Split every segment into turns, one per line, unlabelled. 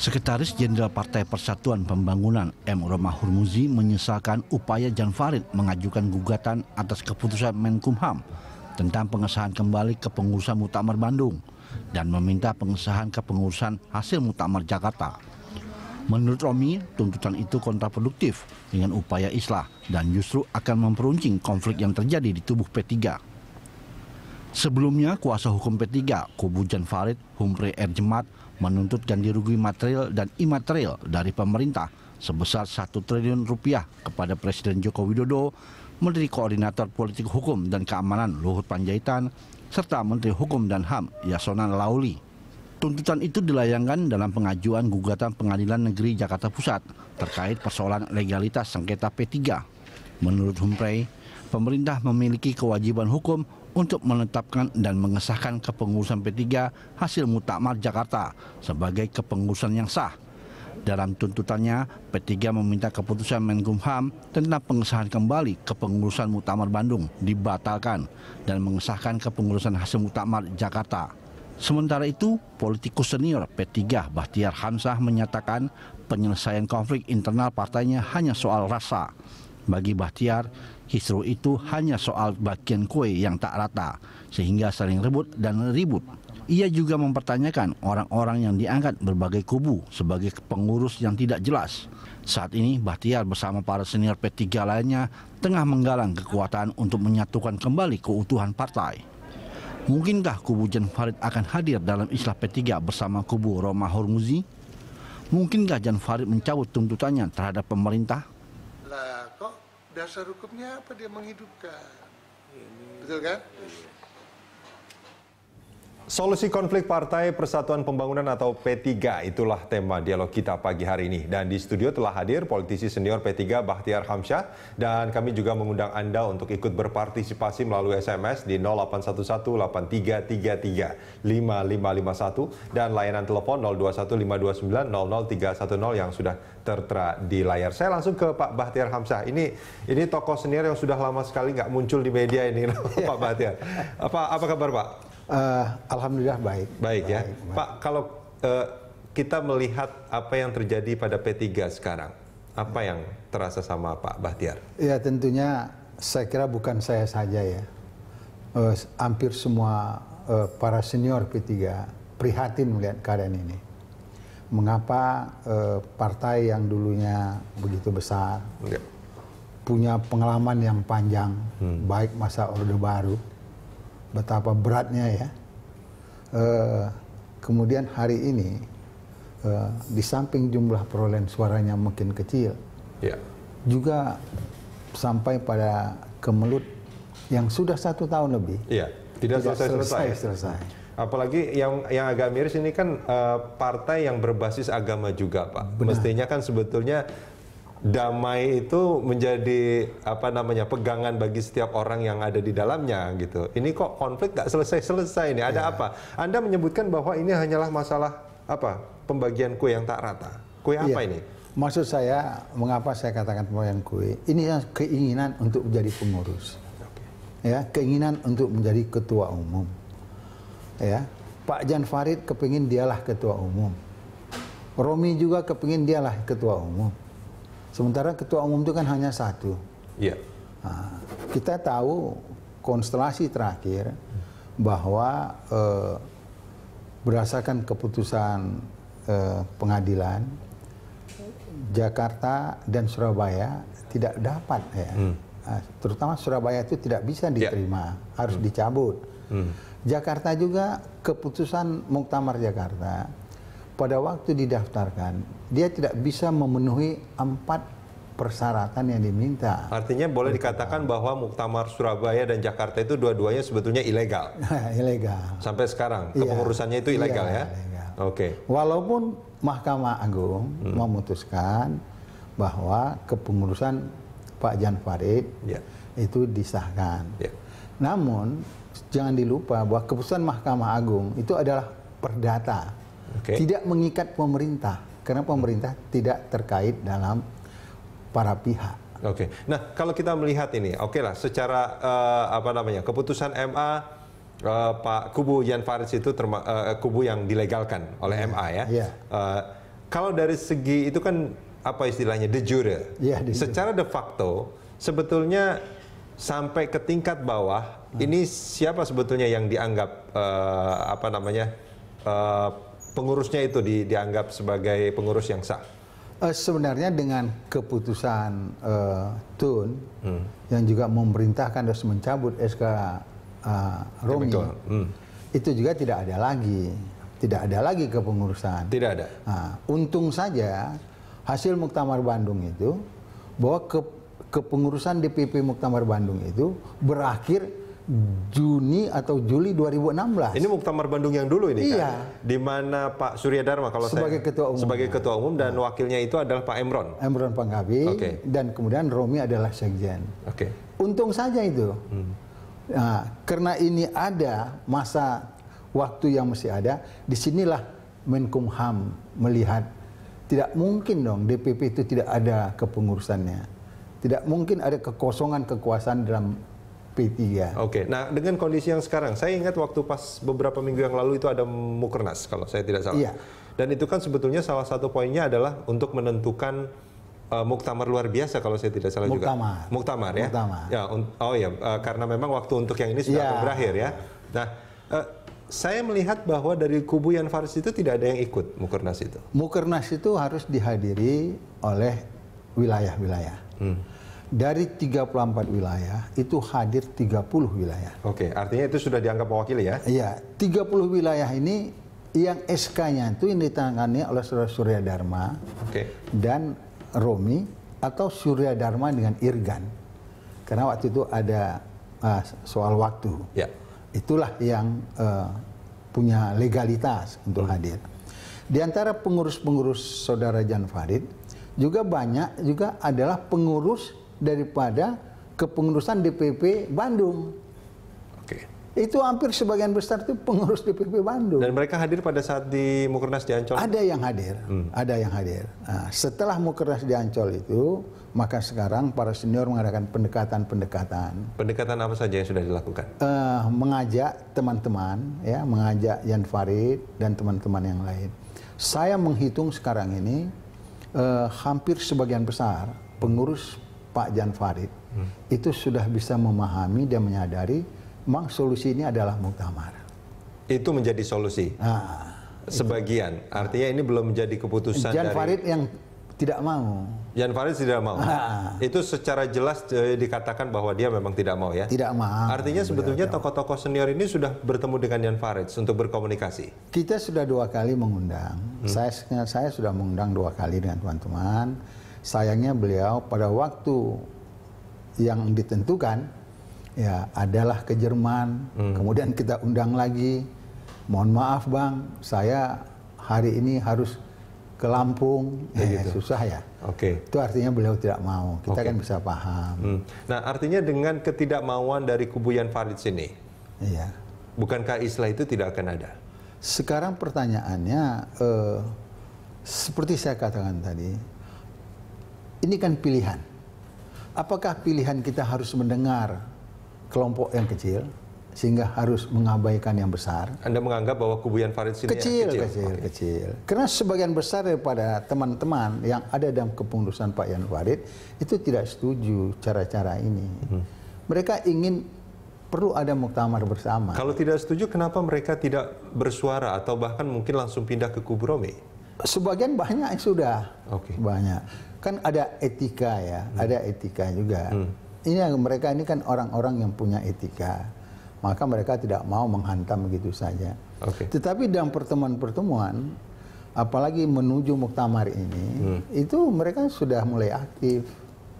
Sekretaris Jenderal Partai Persatuan Pembangunan M. Roma Hurmuzi menyesalkan upaya Jan Farid mengajukan gugatan atas keputusan Menkumham tentang pengesahan kembali ke pengurusan Mutamar Bandung dan meminta pengesahan ke pengurusan hasil Mutamar Jakarta. Menurut Romi, tuntutan itu kontraproduktif dengan upaya islah dan justru akan memperuncing konflik yang terjadi di tubuh P3. Sebelumnya, kuasa hukum P3, Kubu Jan Farid Humpre Jemat, menuntut ganti rugi material dan imaterial dari pemerintah sebesar 1 triliun rupiah kepada Presiden Joko Widodo, Menteri Koordinator Politik Hukum dan Keamanan Luhut Panjaitan, serta Menteri Hukum dan HAM Yasona Lauli. Tuntutan itu dilayangkan dalam pengajuan gugatan Pengadilan Negeri Jakarta Pusat terkait persoalan legalitas sengketa P3. Menurut Humphrey, pemerintah memiliki kewajiban hukum untuk menetapkan dan mengesahkan kepengurusan P3 hasil Mutakmar Jakarta sebagai kepengurusan yang sah. Dalam tuntutannya, P3 meminta keputusan Menkumham tentang pengesahan kembali kepengurusan Mutamar Bandung dibatalkan dan mengesahkan kepengurusan hasil Mutamar Jakarta. Sementara itu, politikus senior P3 Bahtiar Hamzah menyatakan penyelesaian konflik internal partainya hanya soal rasa. Bagi Bahtiar, kisru itu hanya soal bagian kue yang tak rata, sehingga sering rebut dan ribut. Ia juga mempertanyakan orang-orang yang diangkat berbagai kubu sebagai pengurus yang tidak jelas. Saat ini Bahtiar bersama para senior P3 lainnya tengah menggalang kekuatan untuk menyatukan kembali keutuhan partai. Mungkinkah kubu Jan Farid akan hadir dalam Islah P3 bersama kubu Roma Hormuzi? Mungkinkah Jan Farid mencabut tuntutannya terhadap pemerintah?
lah kok dasar hukumnya apa dia menghidupkan ini. betul kan ini.
Iya. Solusi konflik Partai Persatuan Pembangunan atau P3 itulah tema dialog kita pagi hari ini. Dan di studio telah hadir politisi senior P3 Bahtiar Hamsyah dan kami juga mengundang Anda untuk ikut berpartisipasi melalui SMS di 0811 8333 5551 dan layanan telepon 021 yang sudah tertera di layar. Saya langsung ke Pak Bahtiar Hamsyah. Ini ini tokoh senior yang sudah lama sekali nggak muncul di media ini, Pak Bahtiar. Apa apa kabar Pak?
Uh, Alhamdulillah baik.
Baik, ya, baik. Pak. Kalau uh, kita melihat apa yang terjadi pada P3 sekarang, apa yang terasa sama Pak Bahtiar?
Ya tentunya saya kira bukan saya saja ya. Uh, hampir semua uh, para senior P3 prihatin melihat keadaan ini. Mengapa uh, partai yang dulunya begitu besar, ya. punya pengalaman yang panjang, hmm. baik masa Orde Baru, betapa beratnya ya. Uh, kemudian hari ini uh, di samping jumlah perolehan suaranya makin kecil, yeah. juga sampai pada kemelut yang sudah satu tahun lebih.
Yeah. Tidak, tidak selesai selesai. selesai. Apalagi yang yang agak miris ini kan uh, partai yang berbasis agama juga, Pak. Benar. Mestinya kan sebetulnya damai itu menjadi apa namanya pegangan bagi setiap orang yang ada di dalamnya gitu. Ini kok konflik gak selesai-selesai ini. Ada yeah. apa? Anda menyebutkan bahwa ini hanyalah masalah apa? Pembagian kue yang tak rata. Kue yeah. apa iya. ini?
Maksud saya mengapa saya katakan pembagian kue? Ini keinginan untuk menjadi pengurus. Ya, keinginan untuk menjadi ketua umum. Ya. Pak Jan Farid kepingin dialah ketua umum. Romi juga kepingin dialah ketua umum Sementara ketua umum itu kan hanya satu.
Iya. Nah,
kita tahu konstelasi terakhir bahwa eh, berdasarkan keputusan eh, pengadilan Jakarta dan Surabaya tidak dapat ya. Hmm. Nah, terutama Surabaya itu tidak bisa ya. diterima, ya. harus hmm. dicabut. Hmm. Jakarta juga keputusan Muktamar Jakarta pada waktu didaftarkan dia tidak bisa memenuhi empat persyaratan yang diminta.
Artinya boleh dikatakan bahwa Muktamar Surabaya dan Jakarta itu dua-duanya sebetulnya ilegal. ilegal. Sampai sekarang iya. kepengurusannya itu iya, ilegal ya? ya. Oke. Okay.
Walaupun Mahkamah Agung hmm. memutuskan bahwa kepengurusan Pak Jan Farid ya. itu disahkan. Ya. Namun jangan dilupa bahwa keputusan Mahkamah Agung itu adalah perdata okay. tidak mengikat pemerintah karena pemerintah hmm. tidak terkait dalam para pihak.
Oke. Okay. Nah, kalau kita melihat ini, oke okay lah, secara uh, apa namanya keputusan MA uh, eh, Pak Kubu Jan Faris itu terma, uh, kubu yang dilegalkan oleh yeah. MA ya. Yeah. Iya. Uh, kalau dari segi itu kan apa istilahnya de jure. Yeah, de jure. Secara de facto sebetulnya sampai ke tingkat bawah hmm. ini siapa sebetulnya yang dianggap uh, apa namanya uh, pengurusnya itu di, dianggap sebagai pengurus yang sah?
Uh, sebenarnya dengan keputusan uh, TUN hmm. yang juga memerintahkan harus mencabut SK uh, eh, Romi, hmm. itu juga tidak ada lagi, tidak ada lagi kepengurusan. Tidak ada. Nah, untung saja hasil Muktamar Bandung itu bahwa ke, kepengurusan DPP Muktamar Bandung itu berakhir Juni atau Juli 2016. Ini
Muktamar Bandung yang dulu ini kan? iya. kan? Di mana Pak Surya Dharma kalau sebagai saya, ketua umum. Sebagai ketua umum dan nah. wakilnya itu adalah Pak Emron.
Emron Panggabi okay. dan kemudian Romi adalah sekjen. Oke. Okay. Untung saja itu. Hmm. Nah, karena ini ada masa waktu yang masih ada, disinilah Menkumham melihat tidak mungkin dong DPP itu tidak ada kepengurusannya. Tidak mungkin ada kekosongan kekuasaan dalam P3.
Oke, nah dengan kondisi yang sekarang, saya ingat waktu pas beberapa minggu yang lalu itu ada mukernas kalau saya tidak salah. Iya. Dan itu kan sebetulnya salah satu poinnya adalah untuk menentukan uh, muktamar luar biasa kalau saya tidak salah muktamar. juga. Muktamar. Ya? Muktamar ya. Oh ya, uh, karena memang waktu untuk yang ini sudah yeah. berakhir ya. Nah. Uh, saya melihat bahwa dari kubu Yan Faris itu tidak ada yang ikut Mukernas itu.
Mukernas itu harus dihadiri oleh wilayah-wilayah. Hmm dari 34 wilayah itu hadir 30 wilayah.
Oke, artinya itu sudah dianggap mewakili ya? Iya,
30 wilayah ini yang SK-nya itu yang ditangani oleh saudara Surya Dharma okay. dan Romi atau Surya Dharma dengan Irgan. Karena waktu itu ada uh, soal waktu. Yeah. Itulah yang uh, punya legalitas untuk hmm. hadir. Di antara pengurus-pengurus saudara Jan Farid juga banyak juga adalah pengurus daripada kepengurusan DPP Bandung. Oke. Itu hampir sebagian besar itu pengurus DPP Bandung.
Dan mereka hadir pada saat di Mukernas di Ancol? Ada yang hadir, hmm.
ada yang hadir. Nah, setelah Mukernas di Ancol itu, maka sekarang para senior mengadakan pendekatan-pendekatan.
Pendekatan apa saja yang sudah dilakukan?
Uh, mengajak teman-teman, ya, mengajak Yan Farid dan teman-teman yang lain. Saya menghitung sekarang ini uh, hampir sebagian besar pengurus Pak Jan Farid
hmm.
itu sudah bisa memahami dan menyadari memang solusi ini adalah muktamar.
Itu menjadi solusi. Nah, sebagian. Itu. Artinya ini belum menjadi keputusan Jan dari... Farid
yang tidak mau.
Jan Farid tidak mau. Nah. Itu secara jelas eh, dikatakan bahwa dia memang tidak mau ya. Tidak mau. Artinya sebetulnya tokoh-tokoh senior ini sudah bertemu dengan Jan Farid untuk berkomunikasi.
Kita sudah dua kali mengundang. Hmm. Saya saya sudah mengundang dua kali dengan teman-teman sayangnya beliau pada waktu yang ditentukan ya adalah ke Jerman. Hmm. Kemudian kita undang lagi. Mohon maaf Bang, saya hari ini harus ke Lampung ya, eh, gitu. susah ya. Oke. Okay. Itu artinya beliau tidak mau. Kita okay. kan
bisa paham. Hmm. Nah, artinya dengan ketidakmauan dari kubu Yan Farid sini. Iya. Bukankah istilah itu tidak akan ada?
Sekarang pertanyaannya eh, seperti saya katakan tadi, ini kan pilihan. Apakah pilihan kita harus mendengar kelompok yang kecil sehingga harus mengabaikan yang besar?
Anda menganggap bahwa Yan Farid sini ya, kecil, kecil, kecil, okay. kecil.
Karena sebagian besar daripada teman-teman yang ada dalam kepengurusan Pak Yan Farid itu tidak setuju cara-cara ini. Hmm. Mereka ingin perlu ada muktamar bersama.
Kalau tidak setuju, kenapa mereka tidak bersuara atau bahkan mungkin langsung pindah ke kubu Romi?
Sebagian banyak sudah, okay. banyak kan ada etika ya, hmm. ada etika juga. Hmm. Ini mereka ini kan orang-orang yang punya etika, maka mereka tidak mau menghantam begitu saja. Okay. Tetapi dalam pertemuan-pertemuan, apalagi menuju muktamar ini, hmm. itu mereka sudah mulai aktif.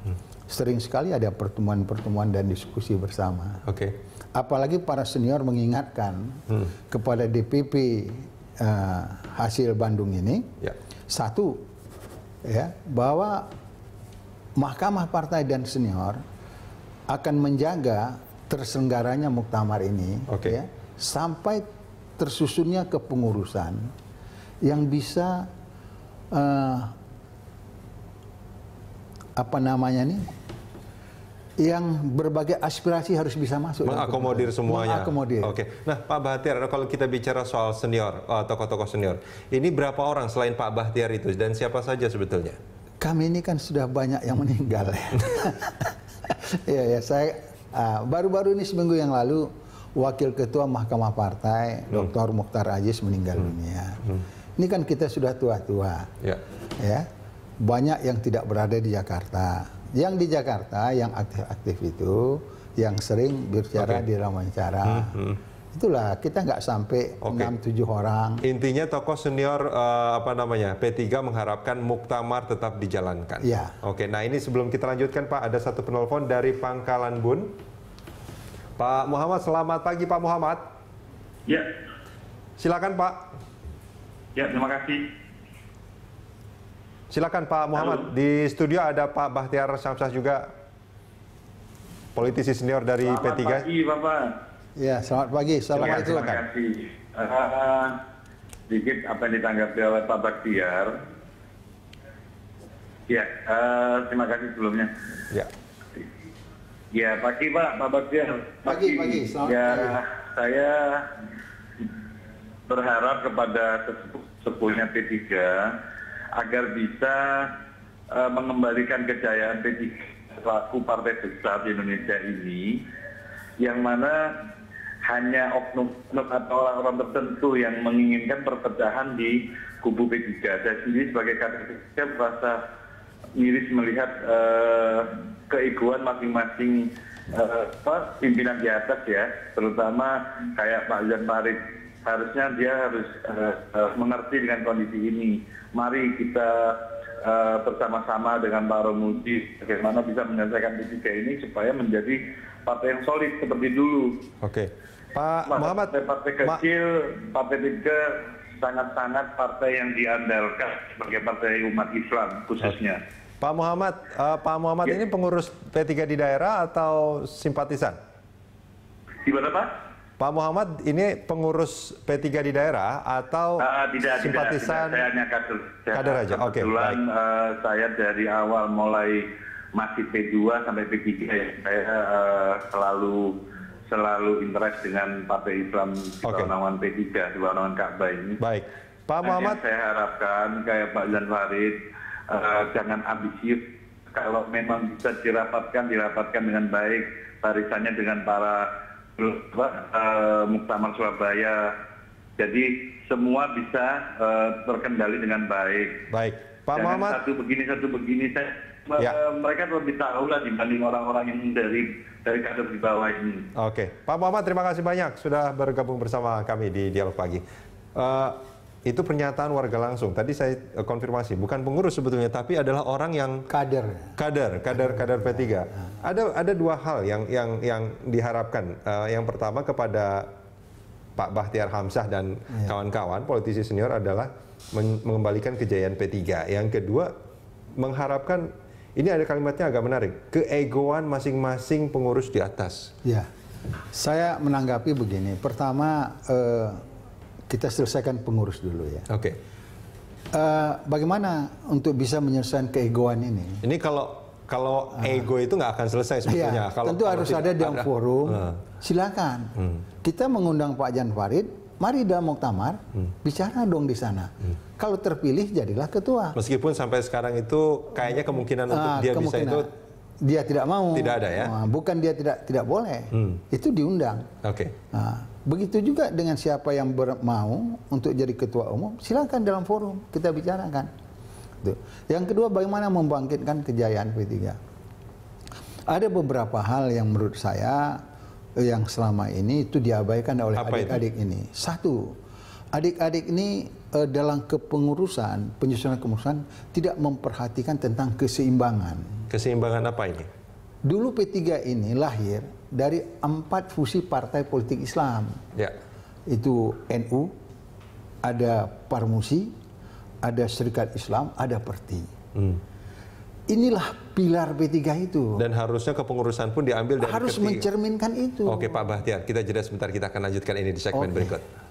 Hmm. Sering sekali ada pertemuan-pertemuan dan diskusi bersama. Okay. Apalagi para senior mengingatkan hmm. kepada DPP uh, eh, hasil Bandung ini, Ya. satu ya bahwa Mahkamah Partai dan Senior akan menjaga terselenggaranya muktamar ini okay. ya, sampai tersusunnya kepengurusan yang bisa uh, apa namanya nih yang berbagai aspirasi harus bisa masuk. Mengakomodir semuanya. Mengakomodir.
Oke. Nah, Pak Bahtiar, kalau kita bicara soal senior, eh, tokoh-tokoh senior, ini berapa orang selain Pak Bahtiar itu dan siapa saja sebetulnya?
Kami ini kan sudah banyak yang meninggal. ya, ya, saya ah, baru-baru uh, ini seminggu yang lalu Wakil Ketua Mahkamah Partai hmm. Dr. Mukhtar Aziz meninggal hmm. dunia. Hmm. Ini kan kita sudah tua-tua. Ya. ya. Banyak yang tidak berada di Jakarta yang di Jakarta yang aktif-aktif itu yang sering bicara okay. di wawancara. Hmm, hmm. Itulah kita nggak sampai okay. 6 orang.
Intinya tokoh senior uh, apa namanya P3 mengharapkan muktamar tetap dijalankan. Ya. Oke, okay, nah ini sebelum kita lanjutkan Pak ada satu penelpon dari Pangkalan Bun. Pak Muhammad selamat pagi Pak Muhammad. Ya. Silakan Pak.
Ya terima kasih.
Silakan Pak Muhammad. Halo. Di studio ada Pak Bahtiar Syamsah juga, politisi senior dari selamat P3. Selamat pagi, Bapak. Ya, selamat
pagi. Ya, selamat pagi. Terima kasih.
Uh, sedikit apa yang ditanggapi oleh Pak Bahtiar. Ya, uh, terima kasih sebelumnya. Ya. Ya, pagi Pak, Pak Bahtiar. Pagi, pagi. pagi. Selamat ya, pagi. saya berharap kepada sepuluhnya P3 agar bisa eh, mengembalikan kejayaan P3 selaku partai besar di Indonesia ini, yang mana hanya oknum atau orang-orang tertentu yang menginginkan perpecahan di kubu P3. Saya sendiri sebagai kader P3 merasa miris melihat uh, keiguan masing-masing uh, pimpinan di atas ya, terutama kayak Pak Jan Marit harusnya dia harus eh, eh, mengerti dengan kondisi ini. Mari kita eh, bersama-sama dengan Pak Romudi bagaimana bisa menyelesaikan P3 ini supaya menjadi partai yang solid seperti dulu. Oke. Pak Mas, Muhammad. Partai, partai kecil, Ma partai tiga sangat-sangat partai yang diandalkan sebagai partai umat Islam khususnya.
Pak Muhammad, uh, Pak Muhammad ya. ini pengurus P3 di daerah atau simpatisan?
Di mana Pak?
Pak Muhammad ini pengurus P3 di daerah atau uh, tidak, simpatisan tidak, tidak. saya hanya
kader, saja. kader Oke. Okay, uh, eh, saya dari awal mulai masih P2 sampai P3 ya. Saya uh, selalu selalu interest dengan Partai Islam di okay. Bawanawan P3 di Bawanawan Ka'bah ini. Baik. Pak Muhammad saya harapkan kayak Pak Jan Farid uh, jangan ambisius kalau memang bisa dirapatkan dirapatkan dengan baik barisannya dengan para Eh, muktamar surabaya jadi semua bisa eh, terkendali dengan baik baik pak Jangan Muhammad satu begini satu begini saya eh, ya. mereka lebih tahu lah dibanding orang-orang yang dari dari kader di bawah ini.
Oke, Pak Muhammad terima kasih banyak sudah bergabung bersama kami di dialog pagi. Uh, itu pernyataan warga langsung. Tadi saya eh, konfirmasi, bukan pengurus sebetulnya, tapi adalah orang yang kader, kader, kader, kader P3. Ah, ah. Ada ada dua hal yang yang yang diharapkan. Uh, yang pertama kepada Pak Bahtiar Hamzah dan iya. kawan-kawan politisi senior adalah mengembalikan kejayaan P3. Yang kedua mengharapkan ini ada kalimatnya agak menarik, keegoan masing-masing pengurus di atas. Ya. Saya menanggapi begini.
Pertama eh, kita selesaikan pengurus dulu ya. Oke. Okay. Uh, eh, bagaimana untuk bisa menyelesaikan keegoan ini?
Ini kalau kalau uh, ego itu nggak akan selesai iya, sebetulnya. Iya, kalau, tentu kalau harus ada yang forum. Uh.
Silakan. Hmm. Kita mengundang Pak Jan Farid, mari dalam muktamar hmm. bicara dong di sana. Hmm. Kalau terpilih jadilah ketua.
Meskipun sampai sekarang itu kayaknya kemungkinan uh, untuk dia kemungkinan. bisa itu
dia tidak mau. Tidak ada ya. Bukan dia tidak tidak boleh. Hmm. Itu diundang.
Oke. Okay. Nah,
Begitu juga dengan siapa yang mau untuk jadi ketua umum, silakan dalam forum kita bicarakan. Tuh. Yang kedua, bagaimana membangkitkan kejayaan P3. Ada beberapa hal yang menurut saya eh, yang selama ini itu diabaikan oleh adik-adik ini. Satu, adik-adik ini uh, dalam kepengurusan, penyusunan kepengurusan tidak memperhatikan tentang keseimbangan.
Keseimbangan apa ini?
Dulu P3 ini lahir dari empat fusi partai politik Islam. Ya. Itu NU, ada Parmusi, ada Serikat Islam, ada Perti. Hmm. Inilah pilar b 3 itu.
Dan harusnya kepengurusan pun diambil dari Harus ketiga.
mencerminkan itu.
Oke Pak Bahtiar, kita jeda sebentar, kita akan lanjutkan ini di segmen okay. berikut.